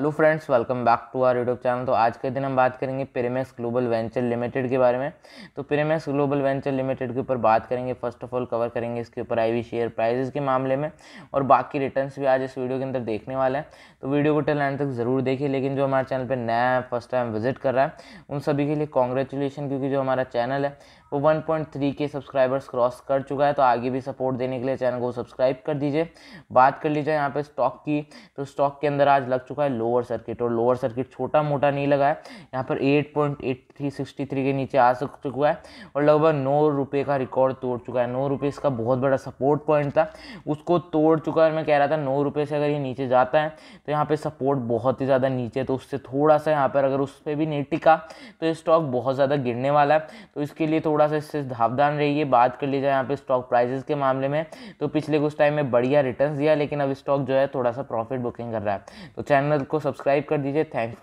hello friends welcome back to our YouTube channel तो आज के दिन हम बात करेंगे पिरेमेक्स ग्लोबल वेंचर लिमिटेड के बारे में तो पिरेमेक्स ग्लोबल वेंचर लिमिटेड के ऊपर बात करेंगे फर्स्ट ऑफ ऑल कवर करेंगे इसके ऊपर आई शेयर प्राइजेस के मामले में और बाकी रिटर्न्स भी आज इस वीडियो के अंदर देखने वाले हैं तो वीडियो को टेल एंड तक ज़रूर देखिए लेकिन जो हमारे चैनल पर नया फर्स्ट टाइम विजिट कर रहा है उन सभी के लिए कॉन्ग्रेचुलेशन क्योंकि जो हमारा चैनल है वो 1.3 के सब्सक्राइबर्स क्रॉस कर चुका है तो आगे भी सपोर्ट देने के लिए चैनल को सब्सक्राइब कर दीजिए बात कर लीजिए यहाँ पे स्टॉक की तो स्टॉक के अंदर आज लग चुका है लोअर सर्किट और लोअर सर्किट छोटा मोटा नहीं लगा है यहाँ पर eight point eight three sixty three के नीचे आ सक चुका है और लगभग नौ रुपये का रिकॉर्ड तोड़ चुका है नौ रुपये इसका बहुत बड़ा सपोर्ट पॉइंट था उसको तोड़ चुका है मैं कह रहा था नौ रुपये से अगर ये नीचे जाता है तो यहाँ पर सपोर्ट बहुत ही ज़्यादा नीचे तो उससे थोड़ा सा यहाँ पर अगर उस पर भी नहीं टिका तो ये स्टॉक बहुत ज़्यादा गिरने वाला है तो इसके लिए थोड़ा थोड़ा सा इससे सावधान रहिए बात कर ली जाए यहाँ पे स्टॉक प्राइसेस के मामले में तो पिछले कुछ टाइम में बढ़िया रिटर्न दिया लेकिन अब स्टॉक जो है थोड़ा सा प्रॉफिट बुकिंग कर रहा है तो चैनल को सब्सक्राइब कर दीजिए थैंक